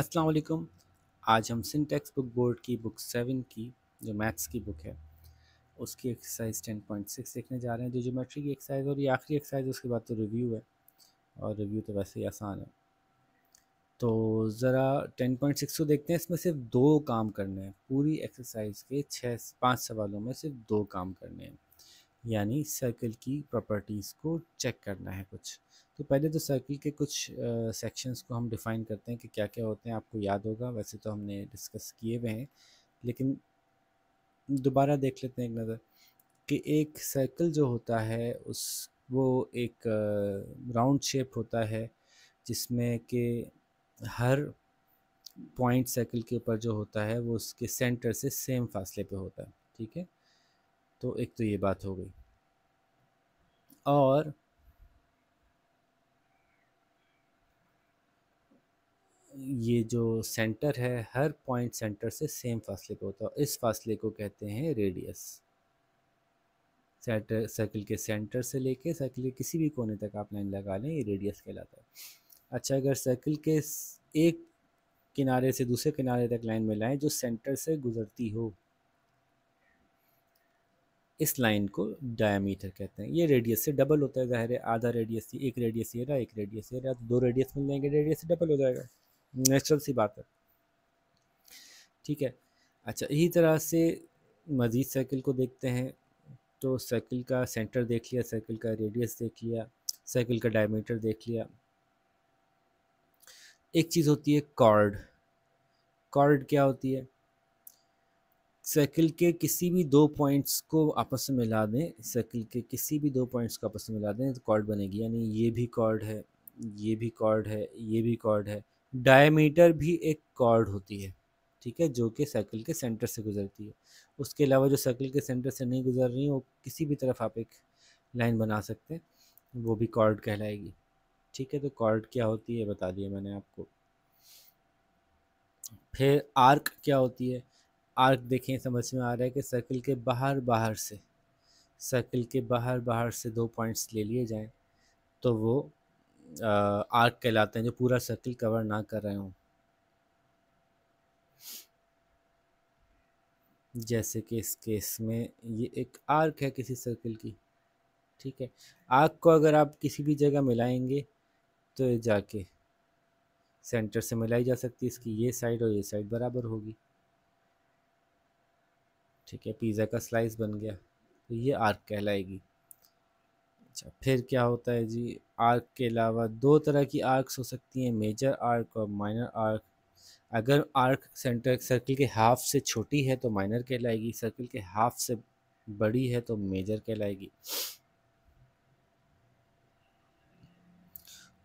अस्सलाम वालेकुम आज हम सिंटेक्स बुक बोर्ड की बुक सेवन की जो मैथ्स की बुक है उसकी एक्सरसाइज टेन पॉइंट सिक्स देखने जा रहे हैं जो जोमेट्री की एक्सरसाइज और ये आखिरी एक्सरसाइज उसके बाद तो रिव्यू है और रिव्यू तो वैसे ही आसान है तो ज़रा टेन पॉइंट सिक्स को देखते हैं इसमें सिर्फ दो काम करने हैं पूरी एक्सरसाइज के छः पाँच सवालों में सिर्फ दो काम करने हैं यानी सर्कल की प्रॉपर्टीज़ को चेक करना है कुछ तो पहले तो सर्कल के कुछ सेक्शंस को हम डिफ़ाइन करते हैं कि क्या क्या होते हैं आपको याद होगा वैसे तो हमने डिस्कस किए हुए हैं लेकिन दोबारा देख लेते हैं एक नज़र कि एक सर्कल जो होता है उस वो एक राउंड शेप होता है जिसमें कि हर पॉइंट सर्कल के ऊपर जो होता है वो उसके सेंटर से सेम फासले पे होता है ठीक है तो एक तो ये बात हो गई और ये जो सेंटर है हर पॉइंट सेंटर से सेम फासले पर होता है इस फासले को कहते हैं रेडियस सेंटर सर्कल के सेंटर से लेके सर्कल के किसी भी कोने तक आप लाइन लगा लें ये रेडियस कहलाता है अच्छा अगर सर्कल के एक किनारे से दूसरे किनारे तक लाइन में लाएं जो सेंटर से गुजरती हो इस लाइन को डायमीटर कहते हैं ये रेडियस से डबल होता है ज़ाहिर है आधा रेडियस से एक रेडियस ये रहा एक रेडियस ये रहा तो दो रेडियस मिल जाएंगे रेडियस से डबल हो जाएगा नेचुरल सी बात है ठीक है अच्छा इसी तरह से मज़ीद सर्किल को देखते हैं तो सर्किल का सेंटर देख लिया सर्किल का रेडियस देख लिया सर्किल का डायमीटर देख लिया एक चीज़ होती है कॉर्ड कॉर्ड क्या होती है सर्किल के किसी भी दो पॉइंट्स को आपस में मिला दें सर्किल के किसी भी दो पॉइंट्स को आपस में मिला दें तो कॉर्ड बनेगी यानी ये भी कॉर्ड है ये भी कॉर्ड है ये भी कॉर्ड है डायमीटर भी एक कॉर्ड होती है ठीक है जो कि सर्कल के सेंटर से गुजरती है उसके अलावा जो सर्कल के सेंटर से नहीं गुजर रही वो किसी भी तरफ आप एक लाइन बना सकते हैं वो भी कॉर्ड कहलाएगी ठीक है तो कॉर्ड क्या होती है बता दिया मैंने आपको फिर आर्क क्या होती है आर्क देखें समझ में आ रहा है कि सर्कल के बाहर बाहर से सर्कल के बाहर बाहर से दो पॉइंट्स ले लिए जाएं तो वो आर्क कहलाते हैं जो पूरा सर्कल कवर ना कर रहे हों जैसे कि इस केस में ये एक आर्क है किसी सर्कल की ठीक है आर्क को अगर आप किसी भी जगह मिलाएंगे तो ये जाके सेंटर से मिलाई जा सकती है इसकी ये साइड और ये साइड बराबर होगी ठीक है पिज़्ज़ा का स्लाइस बन गया तो ये आर्क कहलाएगी अच्छा फिर क्या होता है जी आर्क के अलावा दो तरह की आर्क्स हो सकती हैं मेजर आर्क और माइनर आर्क अगर आर्क सेंटर सर्कल के हाफ से छोटी है तो माइनर कहलाएगी सर्कल के हाफ से बड़ी है तो मेजर कहलाएगी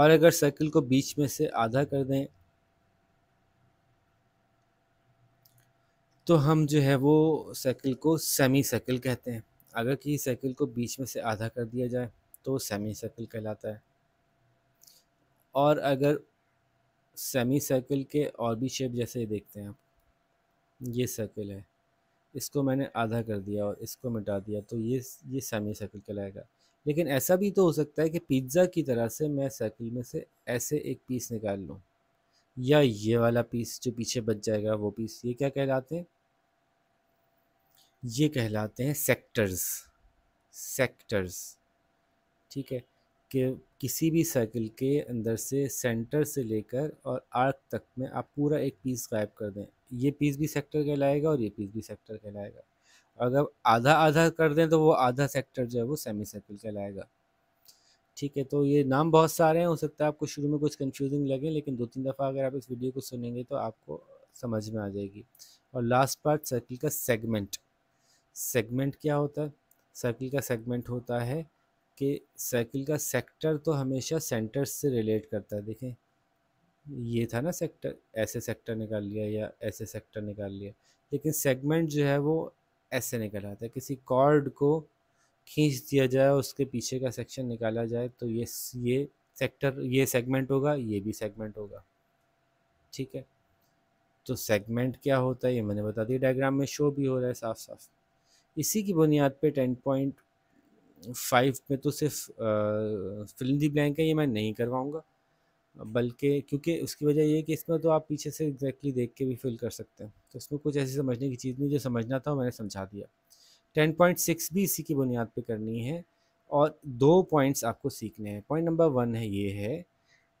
और अगर सर्कल को बीच में से आधा कर दें तो हम जो है वो साइकिल को सेमी साइकिल कहते हैं अगर किसी साइकिल को बीच में से आधा कर दिया जाए तो सेमी साइकिल कहलाता है और अगर सेमी सर्कल के और भी शेप जैसे ये देखते हैं आप ये सर्कल है इसको मैंने आधा कर दिया और इसको मिटा दिया तो ये ये सेमी साइकिल कहलाएगा लेकिन ऐसा भी तो हो सकता है कि पिज़्ज़ा की तरह से मैं साइकिल में से ऐसे एक पीस निकाल लूँ या ये वाला पीस जो पीछे बच जाएगा वो पीस ये क्या कहलाते हैं ये कहलाते हैं सेक्टर्स सेक्टर्स ठीक है कि किसी भी सर्कल के अंदर से सेंटर से लेकर और आर्क तक में आप पूरा एक पीस गायब कर दें ये पीस भी सेक्टर कहलाएगा और ये पीस भी सेक्टर कहलाएगा अगर आधा आधा कर दें तो वो आधा सेक्टर जो है वो सेमी सर्कल कहलाएगा ठीक है तो ये नाम बहुत सारे हैं हो सकता है आपको शुरू में कुछ कंफ्यूजिंग लगे लेकिन दो तीन दफ़ा अगर आप इस वीडियो को सुनेंगे तो आपको समझ में आ जाएगी और लास्ट पार्ट सर्किल का सेगमेंट सेगमेंट क्या होता है सर्किल का सेगमेंट होता है कि सर्किल का सेक्टर तो हमेशा सेंटर से रिलेट करता है देखें ये था ना सेक्टर ऐसे सेक्टर निकाल लिया या ऐसे सेक्टर निकाल लिया लेकिन सेगमेंट जो है वो ऐसे निकल आता है किसी कॉर्ड को खींच दिया जाए उसके पीछे का सेक्शन निकाला जाए तो ये ये सेक्टर ये सेगमेंट होगा ये भी सेगमेंट होगा ठीक है तो सेगमेंट क्या होता है ये मैंने बता दिया डायग्राम में शो भी हो रहा है साफ साफ इसी की बुनियाद पे टेन पॉइंट फाइव में तो सिर्फ फिल्म दी ब्लैंक है ये मैं नहीं करवाऊँगा बल्कि क्योंकि उसकी वजह ये है कि इसमें तो आप पीछे से एग्जैक्टली देख के भी फिल कर सकते हैं तो इसमें कुछ ऐसी समझने की चीज़ नहीं जो समझना था मैंने समझा दिया टेन पॉइंट सिक्स भी इसी की बुनियाद पे करनी है और दो पॉइंट्स आपको सीखने हैं पॉइंट नंबर वन है ये है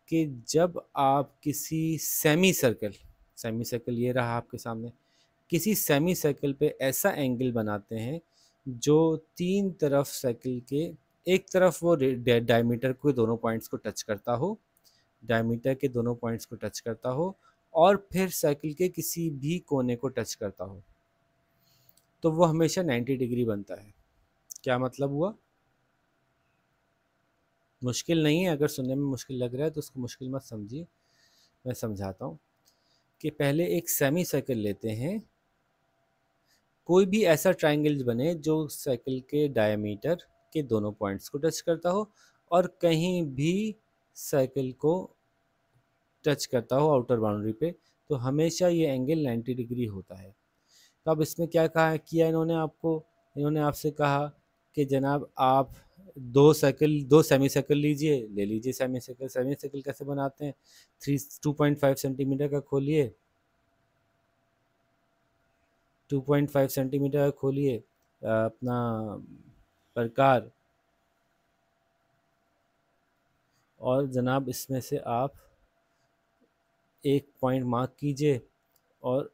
कि जब आप किसी सेमी सर्कल सेमी सर्कल ये रहा आपके सामने किसी सेमी सर्कल पे ऐसा एंगल बनाते हैं जो तीन तरफ सर्कल के एक तरफ वो डायमीटर को दोनों पॉइंट्स को टच करता हो डायमीटर के दोनों पॉइंट्स को टच करता हो और फिर सर्कल के किसी भी कोने को टच करता हो तो वो हमेशा 90 डिग्री बनता है क्या मतलब हुआ मुश्किल नहीं है अगर सुनने में मुश्किल लग रहा है तो उसको मुश्किल मत समझिए मैं समझाता हूँ कि पहले एक सेमी सर्कल लेते हैं कोई भी ऐसा ट्राइंगल बने जो साइकिल के डायमीटर के दोनों पॉइंट्स को टच करता हो और कहीं भी साइकिल को टच करता हो आउटर बाउंड्री पे तो हमेशा ये एंगल 90 डिग्री होता है तो अब इसमें क्या कहा किया इन्होंने आपको इन्होंने आपसे कहा कि जनाब आप दो साइकिल दो सेमी साइकिल लीजिए ले लीजिए सेमी साइकिल सेमी साइकिल कैसे बनाते हैं three two point five centimetre का खोलिए टू पॉइंट फाइव सेंटीमीटर का खोलिए अपना प्रकार और जनाब इसमें से आप एक पॉइंट मार्क कीजिए और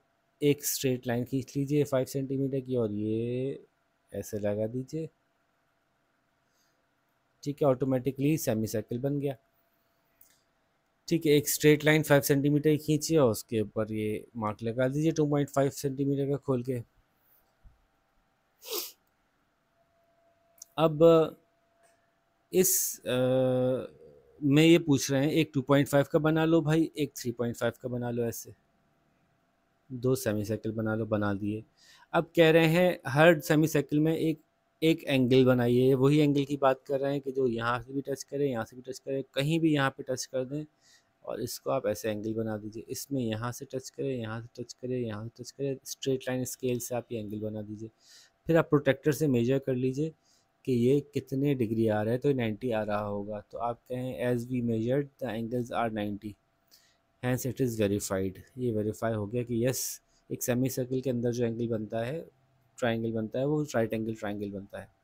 एक स्ट्रेट लाइन खींच लीजिए फाइव सेंटीमीटर की और ये ऐसे लगा दीजिए ठीक है ऑटोमेटिकली सेमी सर्कल बन गया ठीक है एक स्ट्रेट लाइन फाइव सेंटीमीटर ही खींचिए और उसके ऊपर ये मार्क लगा दीजिए टू पॉइंट फाइव सेंटीमीटर का खोल के अब इस आ, में ये पूछ रहे हैं एक टू पॉइंट फाइव का बना लो भाई एक थ्री पॉइंट फाइव का बना लो ऐसे दो सेमी सर्कल बना लो बना दिए अब कह रहे हैं हर सेमी सर्कल में एक एक एंगल बनाइए वही एंगल की बात कर रहे हैं कि जो यहाँ से भी टच करें यहाँ से भी टच करें कहीं भी यहाँ पे टच कर दें और इसको आप ऐसे एंगल बना दीजिए इसमें यहाँ से टच करें यहाँ से टच करें यहाँ से टच करें स्ट्रेट लाइन स्केल से आप ये एंगल बना दीजिए फिर आप प्रोटेक्टर से मेजर कर लीजिए कि ये कितने डिग्री आ रहा है तो नाइन्टी आ रहा होगा तो आप कहें as we measured the angles are ninety hence it is verified ये वेरीफाई हो गया कि यस एक सेमी सर्कल के अंदर जो एंगल बनता है ट्राइंगल बनता है वो राइट एंगल ट्राइंगल बनता है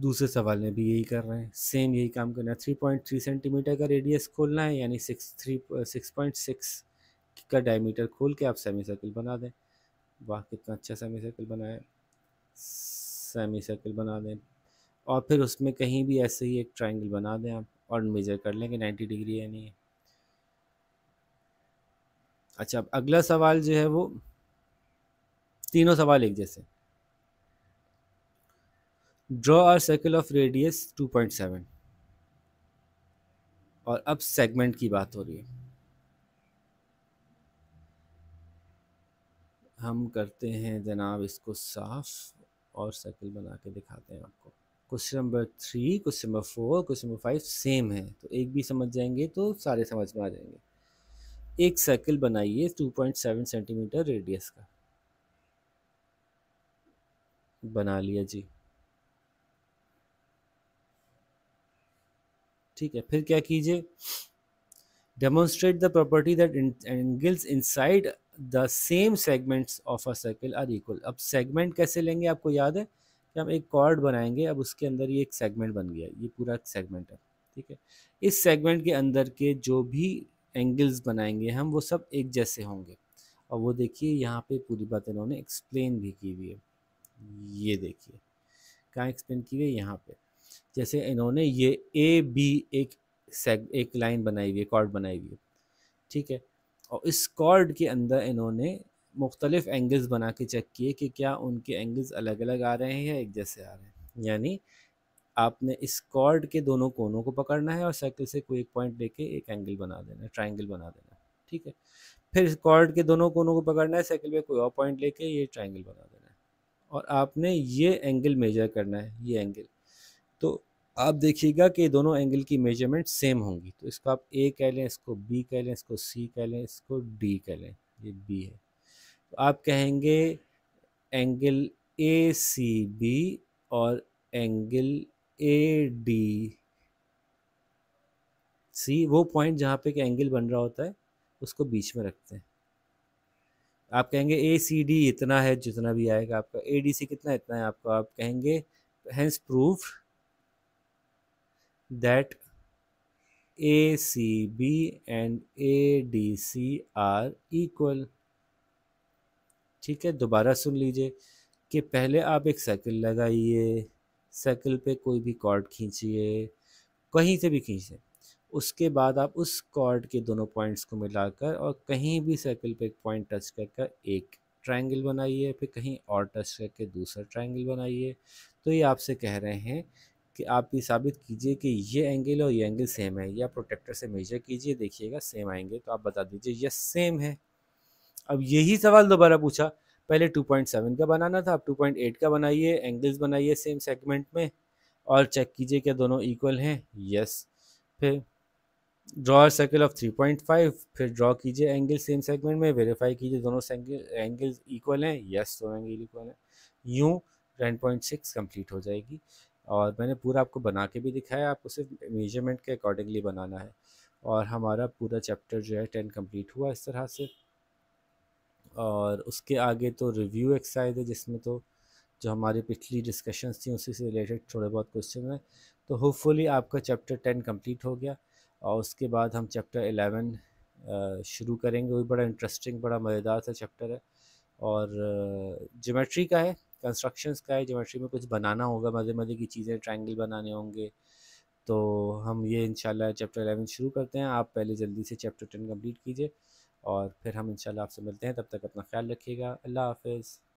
दूसरे सवाल में भी यही कर रहे हैं सेम यही काम करना है थ्री पॉइंट थ्री सेंटीमीटर का रेडियस खोलना है यानी six three six point six का डायमीटर खोल के आप सेमी सर्कल बना दें वाह कितना अच्छा सेमी सर्कल बनाए सेमी सर्कल बना दें और फिर उसमें कहीं भी ऐसे ही एक ट्राइंगल बना दें आप और मेजर कर लें कि नाइन्टी डिग्री है नहीं है अच्छा अगला सवाल जो है वो तीनों सवाल एक जैसे draw a circle of radius 2.7 और अब सेगमेंट की बात हो रही है हम करते हैं जनाब इसको साफ और सर्कल बना के दिखाते हैं आपको question number three question number four question number five same है तो एक भी समझ जाएंगे तो सारे समझ में आ जाएंगे एक सर्किल बनाइए 2.7 सेंटीमीटर रेडियस का बना लिया जी ठीक है फिर क्या कीजिए demonstrate the property that angles inside the same segments of a circle are equal अब सेगमेंट कैसे लेंगे आपको याद है कि हम एक कॉर्ड बनाएंगे अब उसके अंदर ये एक सेगमेंट बन गया ये पूरा सेगमेंट है ठीक है इस सेगमेंट के अंदर के जो भी एंगल्स बनाएंगे हम वो सब एक जैसे होंगे और वो देखिए यहाँ पे पूरी बात इन्होंने एक्सप्लेन भी की हुई है ये देखिए कहाँ एक्सप्लेन की हुई है यहाँ पे जैसे इन्होंने ये ए बी एक सेग एक लाइन बनाई हुई है कॉर्ड बनाई हुई है ठीक है और इस कॉर्ड के अंदर इन्होंने मुख्तलिफ एंगल्स बना के चेक किए कि क्या उनके एंगल्स अलग अलग आ रहे हैं या एक जैसे आ रहे हैं यानी आपने इस कॉर्ड के दोनों कोनों को पकड़ना है और साइकिल से कोई एक पॉइंट लेके एक एंगल बना देना है ट्राइंगल बना देना है ठीक है फिर इस कॉर्ड के दोनों कोनों को पकड़ना है साइकिल पे कोई और पॉइंट लेके ये ट्राइंगल बना देना है और आपने ये एंगल मेजर करना है ये एंगल तो आप देखिएगा कि दोनों एंगल की मेजरमेंट सेम होंगी तो इसको आप ए कह लें इसको बी कह लें इसको सी कह लें इसको डी कह लें ये बी है तो आप कहेंगे एंगल ए सी बी और एंगल ए डी सी वो पॉइंट जहाँ पे एक एंगल बन रहा होता है उसको बीच में रखते हैं आप कहेंगे ए सी डी इतना है जितना भी आएगा आपका ए डी सी कितना इतना है आपका आप कहेंगे hence proof that A C B and A D C are equal ठीक है दोबारा सुन लीजिए कि पहले आप एक साइकिल लगाइए सर्कल पे कोई भी कॉर्ड खींचिए कहीं से भी खींचिए उसके बाद आप उस कॉर्ड के दोनों पॉइंट्स को मिलाकर और कहीं भी सर्कल पे एक पॉइंट टच कर कर एक ट्रायंगल बनाइए फिर कहीं और टच करके दूसरा ट्रायंगल बनाइए तो ये आपसे कह रहे हैं कि आप ये साबित कीजिए कि ये एंगल और ये एंगल सेम है या प्रोटेक्टर से मेजर कीजिए देखिएगा सेम आएंगे तो आप बता दीजिए यस सेम है अब यही सवाल दोबारा पूछा पहले 2.7 का बनाना था आप 2.8 का बनाइए एंगल्स बनाइए सेम सेगमेंट में और चेक कीजिए क्या दोनों इक्वल हैं यस फिर ड्रॉ सर्कल ऑफ 3.5 फिर ड्रॉ कीजिए एंगल सेम सेगमेंट में वेरीफाई कीजिए दोनों एंगल्स इक्वल हैं यस दोनों एंगल इक्वल हैं यूँ टेन पॉइंट सिक्स कम्प्लीट हो जाएगी और मैंने पूरा आपको बना के भी दिखाया आपको सिर्फ मेजरमेंट के अकॉर्डिंगली बनाना है और हमारा पूरा चैप्टर जो है टेन कम्प्लीट हुआ इस तरह से और उसके आगे तो रिव्यू एक्सरसाइज है जिसमें तो जो हमारी पिछली डिस्कशन थी उसी से रिलेटेड थोड़े बहुत क्वेश्चन हैं तो होपफुली आपका चैप्टर टेन कंप्लीट हो गया और उसके बाद हम चैप्टर एलेवन शुरू करेंगे वो बड़ा इंटरेस्टिंग बड़ा मज़ेदार सा चैप्टर है और जोमेट्री का है कंस्ट्रक्शंस का है जोमेट्री में कुछ बनाना होगा मज़े मज़े की चीज़ें ट्राइंगल बनाने होंगे तो हम ये इंशाल्लाह चैप्टर एलेवन शुरू करते हैं आप पहले जल्दी से चैप्टर टेन कम्प्लीट कीजिए और फिर हम इंशाल्लाह आपसे मिलते हैं तब तक अपना ख्याल रखिएगा अल्लाह हाफिज़